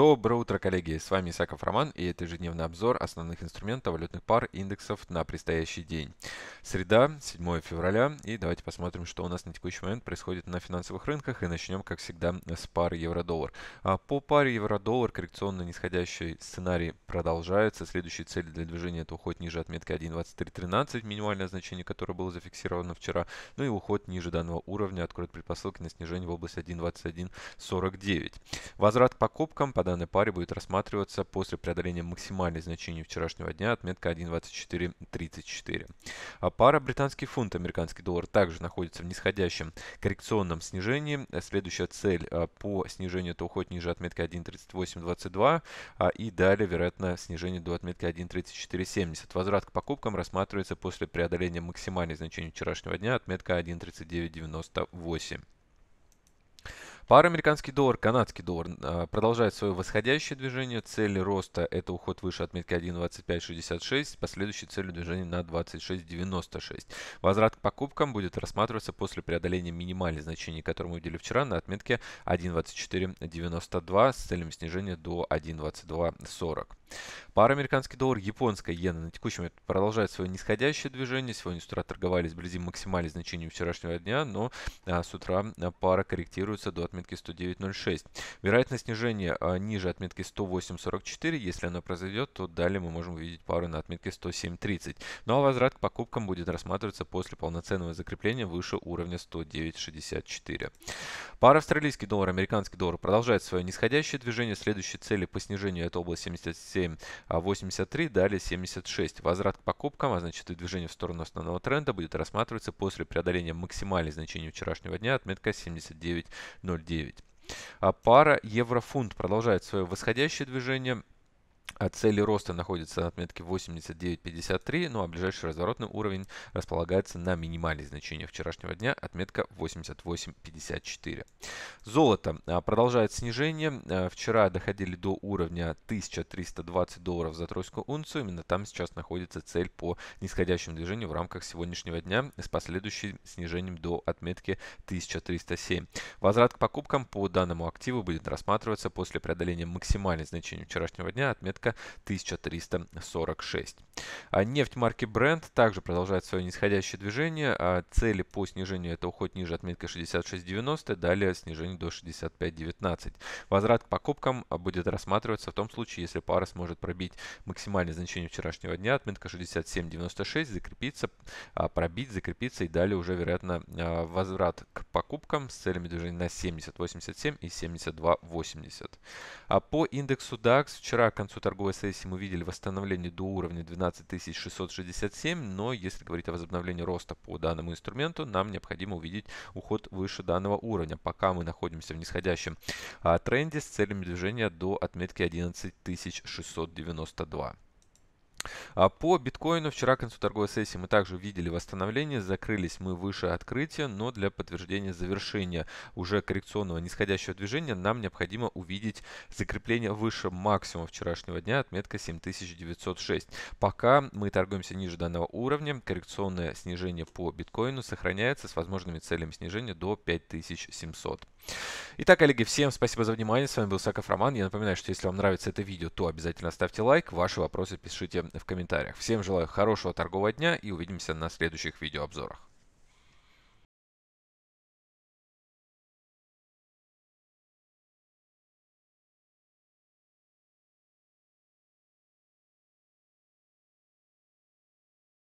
Доброе утро, коллеги! С вами Исаков Роман и это ежедневный обзор основных инструментов валютных пар индексов на предстоящий день. Среда, 7 февраля, и давайте посмотрим, что у нас на текущий момент происходит на финансовых рынках и начнем, как всегда, с пары евро-доллар. А по паре евро-доллар коррекционно нисходящий сценарий продолжается. Следующая цель для движения это уход ниже отметки 1.2313, минимальное значение которое было зафиксировано вчера, ну и уход ниже данного уровня откроет предпосылки на снижение в область 1.2149. Возврат к покупкам по данной паре будет рассматриваться после преодоления максимальной значения вчерашнего дня, отметка 1.2434. А пара британский фунт, американский доллар также находится в нисходящем коррекционном снижении. Следующая цель а, по снижению это уход ниже отметки 1.3822 А и далее, вероятно, снижение до отметки 1.3470. Возврат к покупкам рассматривается после преодоления максимальной значения вчерашнего дня, отметка 1.3998. Пара американский доллар, канадский доллар а, продолжает свое восходящее движение. Цель роста это уход выше отметки 1.2566, последующей целью движения на 26.96. Возврат к покупкам будет рассматриваться после преодоления минимальных значений, которые мы увидели вчера на отметке 1.2492 с целью снижения до 1.2240. Пара американский доллар, японская иена на текущем момент продолжает свое нисходящее движение. Сегодня с утра торговались вблизи максимальных значений вчерашнего дня, но а, с утра а, пара корректируется до отметки 109.06. Вероятность снижения а, ниже отметки 108.44. Если оно произойдет, то далее мы можем увидеть пару на отметке 107.30. Ну а возврат к покупкам будет рассматриваться после полноценного закрепления выше уровня 109.64. Пара австралийский доллар, американский доллар продолжает свое нисходящее движение. следующей цели по снижению это область 77 77,83, далее 76. Возврат к покупкам, а значит и движение в сторону основного тренда будет рассматриваться после преодоления максимальных значений вчерашнего дня, отметка 79,09. А пара евро-фунт продолжает свое восходящее движение – от а цели роста находится на отметке 89.53, ну а ближайший разворотный уровень располагается на минимальной значении вчерашнего дня, отметка 88.54. Золото а, продолжает снижение. А, вчера доходили до уровня 1320 долларов за тройскую унцию. Именно там сейчас находится цель по нисходящему движению в рамках сегодняшнего дня с последующим снижением до отметки 1307. Возврат к покупкам по данному активу будет рассматриваться после преодоления максимальной значения вчерашнего дня, отметка отметка 1346. А нефть марки Brent также продолжает свое нисходящее движение. А цели по снижению это уход ниже отметка 66.90, далее снижение до 65.19. Возврат к покупкам а, будет рассматриваться в том случае, если пара сможет пробить максимальное значение вчерашнего дня, отметка 67.96, закрепиться, а, пробить, закрепиться и далее уже, вероятно, а, возврат к покупкам с целями движения на 70.87 и 72.80. А по индексу DAX вчера к концу по торговой сессии мы видели восстановление до уровня 12667, но если говорить о возобновлении роста по данному инструменту, нам необходимо увидеть уход выше данного уровня. Пока мы находимся в нисходящем а, тренде с целями движения до отметки 11692. А, по биткоину вчера к концу торговой сессии мы также увидели восстановление, закрылись мы выше открытия, но для подтверждения завершения уже коррекционного нисходящего движения нам необходимо увидеть закрепление выше максимума вчерашнего дня, отметка 7906. Пока мы торгуемся ниже данного уровня, коррекционное снижение по биткоину сохраняется с возможными целями снижения до 5700. Итак, коллеги, всем спасибо за внимание. С вами был Саков Роман. Я напоминаю, что если вам нравится это видео, то обязательно ставьте лайк. Ваши вопросы пишите в комментариях. Всем желаю хорошего торгового дня и увидимся на следующих видеообзорах.